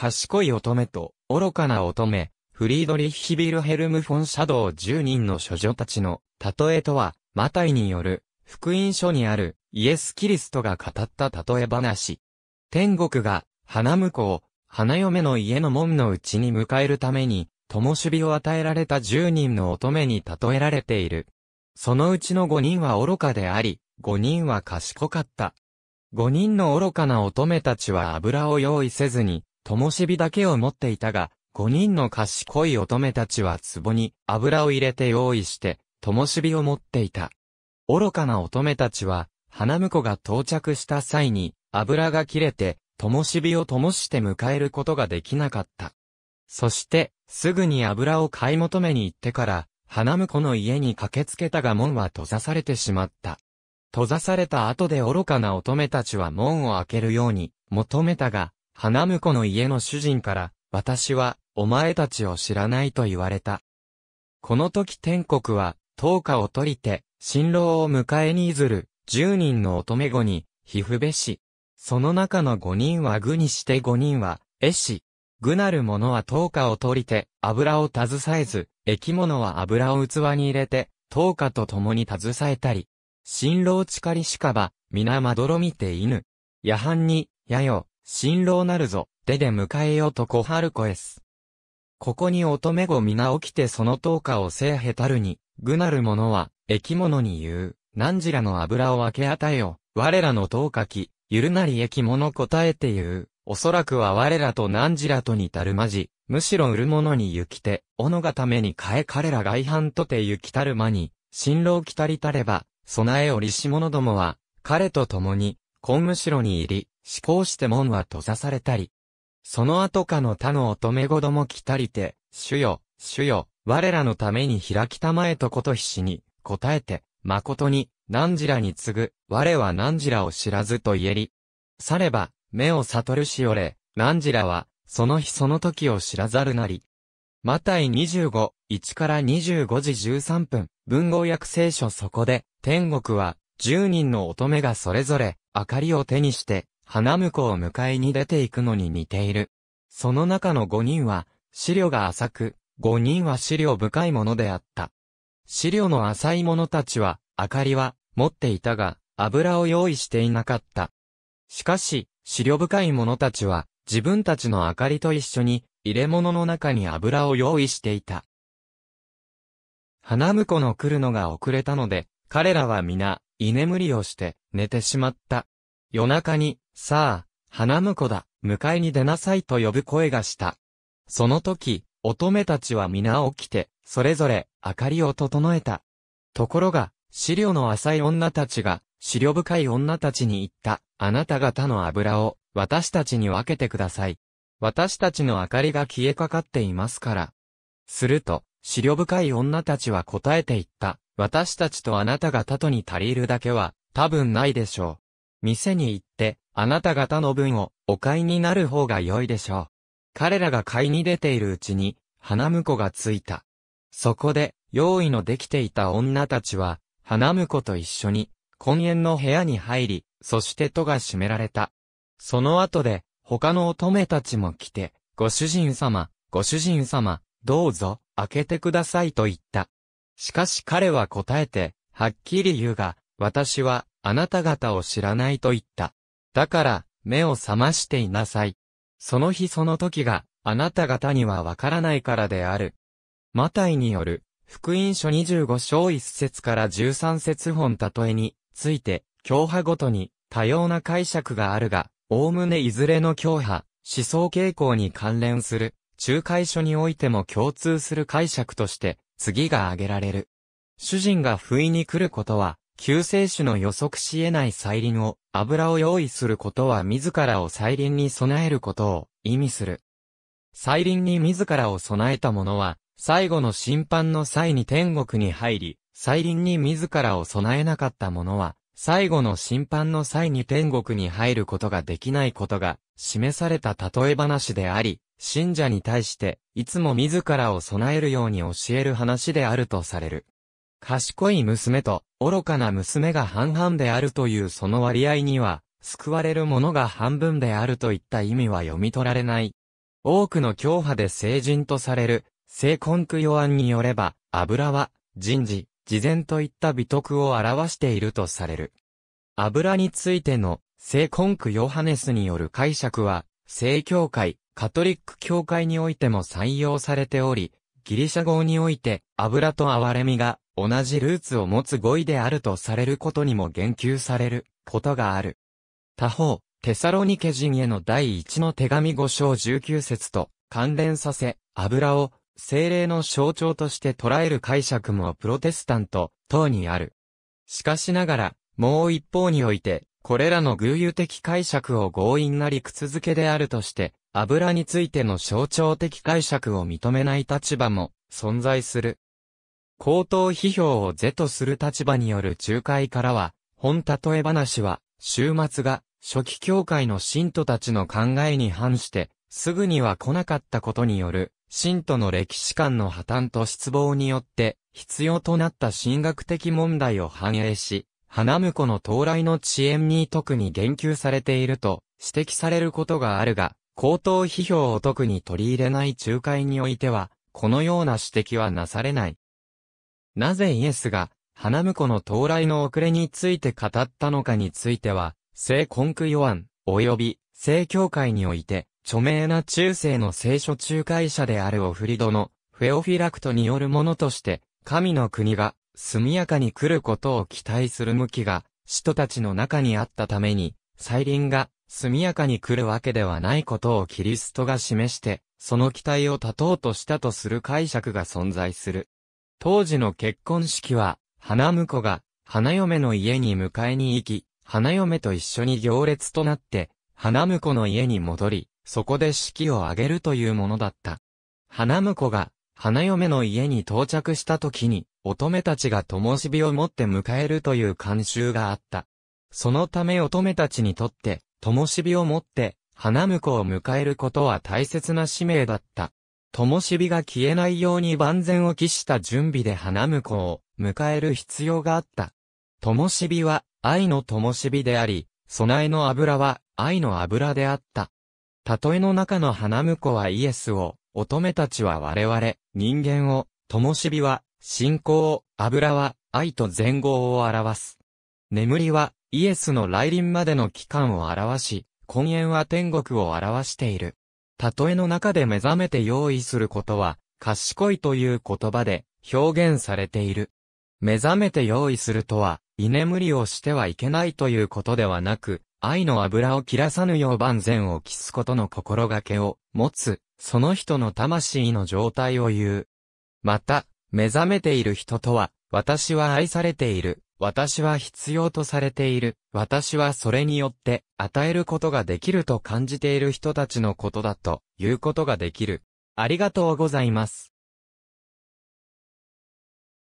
賢い乙女と、愚かな乙女、フリードリッヒ・ビルヘルム・フォン・シャドウ10人の処女たちの、例えとは、マタイによる、福音書にある、イエス・キリストが語った例え話。天国が、花婿を、花嫁の家の門のうちに迎えるために、灯火を与えられた10人の乙女に例えられている。そのうちの5人は愚かであり、5人は賢かった。5人の愚かな乙女たちは油を用意せずに、灯火だけを持っていたが、五人の賢い乙女たちは壺に油を入れて用意して、灯火を持っていた。愚かな乙女たちは、花婿が到着した際に、油が切れて、灯火を灯して迎えることができなかった。そして、すぐに油を買い求めに行ってから、花婿の家に駆けつけたが門は閉ざされてしまった。閉ざされた後で愚かな乙女たちは門を開けるように求めたが、花婿の家の主人から、私は、お前たちを知らないと言われた。この時天国は、灯火を取りて、新郎を迎えにいずる、十人の乙女子に、皮膚べし。その中の五人は具にして五人は、絵師。具なる者は灯火を取りて、油を携えず、液物は油を器に入れて、灯火と共に携えたり。新郎ちりしかば、皆まどろみて犬。夜半に、やよ、新郎なるぞ、手で迎えよと小春子えす。ここに乙女子皆起きてその灯火をせいへたるに、ぐなる者は、駅物に言う、何時らの油を分け与えよ、我らの灯火き、ゆるなり駅物答えて言う、おそらくは我らと何時らとにたるまじ、むしろ売る者に行きて、斧がために変え彼ら外反とて行きたる間に、新郎来たりたれば、備えおりし者どもは、彼と共に、今むしろに入り、思考して門は閉ざされたり、その後かの他の乙女子ども来たりて、主よ、主よ、我らのために開きたまえとこと必死に、答えて、誠に、何時らに次ぐ、我は何時らを知らずと言えり。されば、目を悟るしおれ、何時らは、その日その時を知らざるなり。マタイ25、1から25時13分、文豪訳聖書そこで、天国は、10人の乙女がそれぞれ、明かりを手にして、花婿を迎えに出ていくのに似ている。その中の5人は、資料が浅く、5人は資料深いものであった。資料の浅い者たちは、明かりは、持っていたが、油を用意していなかった。しかし、資料深い者たちは、自分たちの明かりと一緒に、入れ物の中に油を用意していた。花婿の来るのが遅れたので、彼らは皆、居眠りをして、寝てしまった。夜中に、さあ、花婿だ、迎えに出なさいと呼ぶ声がした。その時、乙女たちは皆起きて、それぞれ、明かりを整えた。ところが、資料の浅い女たちが、資料深い女たちに言った、あなた方の油を、私たちに分けてください。私たちの明かりが消えかかっていますから。すると、資料深い女たちは答えて言った、私たちとあなた方とに足りるだけは、多分ないでしょう。店に行って、あなた方の分をお買いになる方が良いでしょう。彼らが買いに出ているうちに、花婿がついた。そこで、用意のできていた女たちは、花婿と一緒に、婚宴の部屋に入り、そして戸が閉められた。その後で、他の乙女たちも来て、ご主人様、ご主人様、どうぞ、開けてくださいと言った。しかし彼は答えて、はっきり言うが、私は、あなた方を知らないと言った。だから、目を覚ましていなさい。その日その時が、あなた方にはわからないからである。マタイによる、福音書25章1節から13節本例えに、ついて、教派ごとに、多様な解釈があるが、おおむねいずれの教派、思想傾向に関連する、仲介書においても共通する解釈として、次が挙げられる。主人が不意に来ることは、救世主の予測し得ない再臨を、油を用意することは自らを再臨に備えることを意味する。再臨に自らを備えた者は、最後の審判の際に天国に入り、再臨に自らを備えなかった者は、最後の審判の際に天国に入ることができないことが、示された例え話であり、信者に対して、いつも自らを備えるように教える話であるとされる。賢い娘と愚かな娘が半々であるというその割合には、救われる者が半分であるといった意味は読み取られない。多くの教派で聖人とされる、聖根句予案によれば、油は、人事、事前といった美徳を表しているとされる。油についての、聖根句ヨハネスによる解釈は、聖教会、カトリック教会においても採用されており、ギリシャ語において、油と憐れみが、同じルーツを持つ語彙であるとされることにも言及されることがある。他方、テサロニケ人への第一の手紙5章19節と関連させ、油を精霊の象徴として捉える解釈もプロテスタント等にある。しかしながら、もう一方において、これらの偶有的解釈を強引な理屈づけであるとして、油についての象徴的解釈を認めない立場も存在する。口頭批評を是とする立場による仲介からは、本例え話は、週末が初期教会の信徒たちの考えに反して、すぐには来なかったことによる、信徒の歴史観の破綻と失望によって、必要となった神学的問題を反映し、花婿の到来の遅延に特に言及されていると指摘されることがあるが、口頭批評を特に取り入れない仲介においては、このような指摘はなされない。なぜイエスが、花婿の到来の遅れについて語ったのかについては、聖根クヨアン、及び、聖教会において、著名な中世の聖書仲介者であるオフリドの、フェオフィラクトによるものとして、神の国が、速やかに来ることを期待する向きが、使徒たちの中にあったために、再臨が、速やかに来るわけではないことをキリストが示して、その期待を立とうとしたとする解釈が存在する。当時の結婚式は、花婿が、花嫁の家に迎えに行き、花嫁と一緒に行列となって、花婿の家に戻り、そこで式を挙げるというものだった。花婿が、花嫁の家に到着した時に、乙女たちが灯火を持って迎えるという慣習があった。そのため乙女たちにとって、灯火を持って、花婿を迎えることは大切な使命だった。灯火が消えないように万全を期した準備で花婿を迎える必要があった。灯火は愛の灯火であり、備えの油は愛の油であった。例えの中の花婿はイエスを、乙女たちは我々、人間を、灯火は信仰を、油は愛と前後を表す。眠りはイエスの来臨までの期間を表し、根源は天国を表している。例えの中で目覚めて用意することは、賢いという言葉で表現されている。目覚めて用意するとは、居眠りをしてはいけないということではなく、愛の油を切らさぬよう万全を期すことの心がけを持つ、その人の魂の状態を言う。また、目覚めている人とは、私は愛されている、私は必要とされている。私はそれによって与えることができると感じている人たちのことだということができる。ありがとうございます。